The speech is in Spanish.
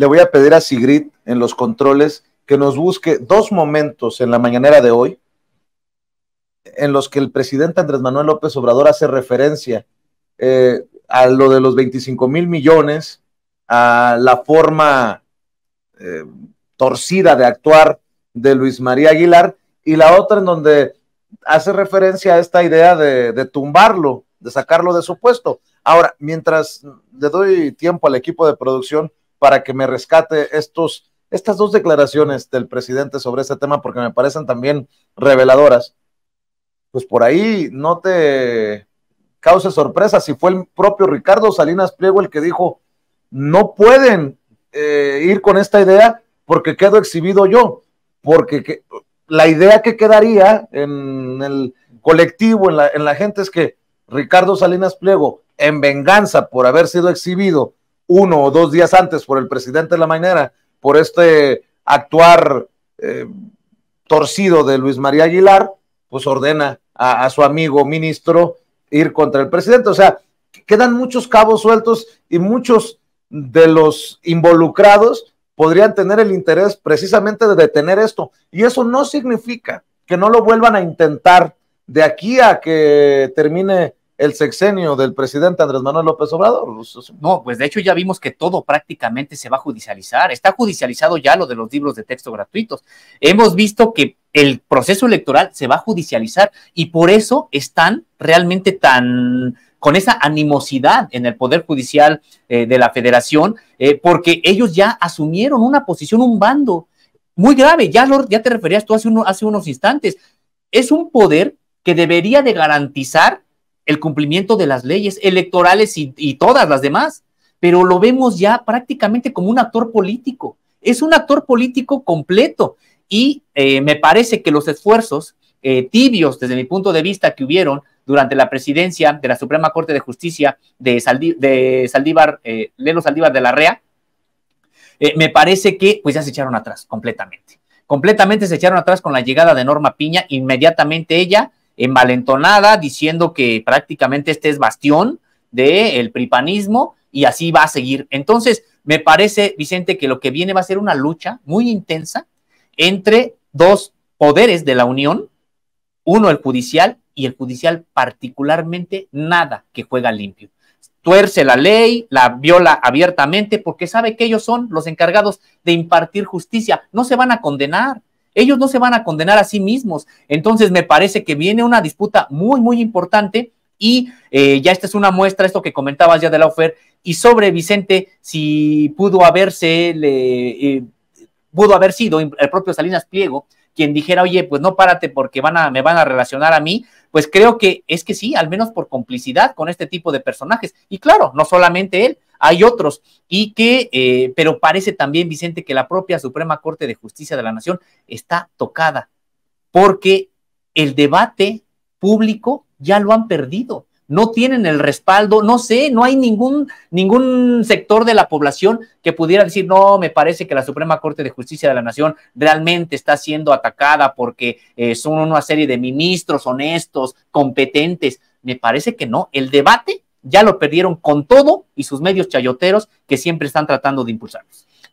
le voy a pedir a Sigrid en los controles que nos busque dos momentos en la mañanera de hoy en los que el presidente Andrés Manuel López Obrador hace referencia eh, a lo de los 25 mil millones, a la forma eh, torcida de actuar de Luis María Aguilar, y la otra en donde hace referencia a esta idea de tumbarlo, de sacarlo de su puesto. Ahora, mientras le doy tiempo al equipo de producción, para que me rescate estos, estas dos declaraciones del presidente sobre este tema, porque me parecen también reveladoras. Pues por ahí no te cause sorpresa si fue el propio Ricardo Salinas Pliego el que dijo, no pueden eh, ir con esta idea porque quedo exhibido yo, porque la idea que quedaría en el colectivo, en la, en la gente, es que Ricardo Salinas Pliego, en venganza por haber sido exhibido uno o dos días antes por el presidente de la mañana, por este actuar eh, torcido de Luis María Aguilar, pues ordena a, a, su amigo ministro ir contra el presidente. O sea, quedan muchos cabos sueltos y muchos de los involucrados podrían tener el interés precisamente de detener esto. Y eso no significa que no lo vuelvan a intentar de aquí a que termine el sexenio del presidente Andrés Manuel López Obrador. No, pues de hecho ya vimos que todo prácticamente se va a judicializar. Está judicializado ya lo de los libros de texto gratuitos. Hemos visto que el proceso electoral se va a judicializar y por eso están realmente tan con esa animosidad en el Poder Judicial eh, de la Federación, eh, porque ellos ya asumieron una posición, un bando muy grave. Ya, ya te referías tú hace, hace unos instantes. Es un poder que debería de garantizar el cumplimiento de las leyes electorales y, todas las demás, pero lo vemos ya prácticamente como un actor político. Es un actor político completo y eh, me parece que los esfuerzos eh, tibios desde mi punto de vista que hubieron durante la presidencia de la Suprema Corte de Justicia de, de Saldívar, eh, Lelo Saldívar de la REA, me parece que pues ya se echaron atrás completamente. Completamente se echaron atrás con la llegada de Norma Piña, inmediatamente ella envalentonada diciendo que prácticamente este es bastión del pripanismo y así va a seguir. Entonces, me parece, Vicente, que lo que viene va a ser una lucha muy intensa entre dos poderes de la Unión, uno el judicial y el judicial particularmente nada que juega limpio. Tuerce la ley, la viola abiertamente porque sabe que ellos son los encargados de impartir justicia. No se van a condenar, ellos no se van a condenar a sí mismos. Entonces me parece que viene una disputa muy, muy importante y eh, ya esta es una muestra, esto que comentabas ya de la oferta. Y sobre Vicente, si pudo haberse, le, eh, pudo haber sido el propio Salinas Pliego quien dijera, oye, pues no párate porque van a, me van a relacionar a mí, pues creo que es que sí, al menos por complicidad con este tipo de personajes. Y claro, no solamente él, hay otros, y que, eh, pero parece también, Vicente, que la propia Suprema Corte de Justicia de la Nación está tocada, porque el debate público ya lo han perdido, no tienen el respaldo, no sé, no hay ningún, ningún sector de la población que pudiera decir, no, me parece que la Suprema Corte de Justicia de la Nación realmente está siendo atacada porque eh, son una serie de ministros honestos, competentes. Me parece que no, el debate ya lo perdieron con todo y sus medios chayoteros que siempre están tratando de impulsarlos.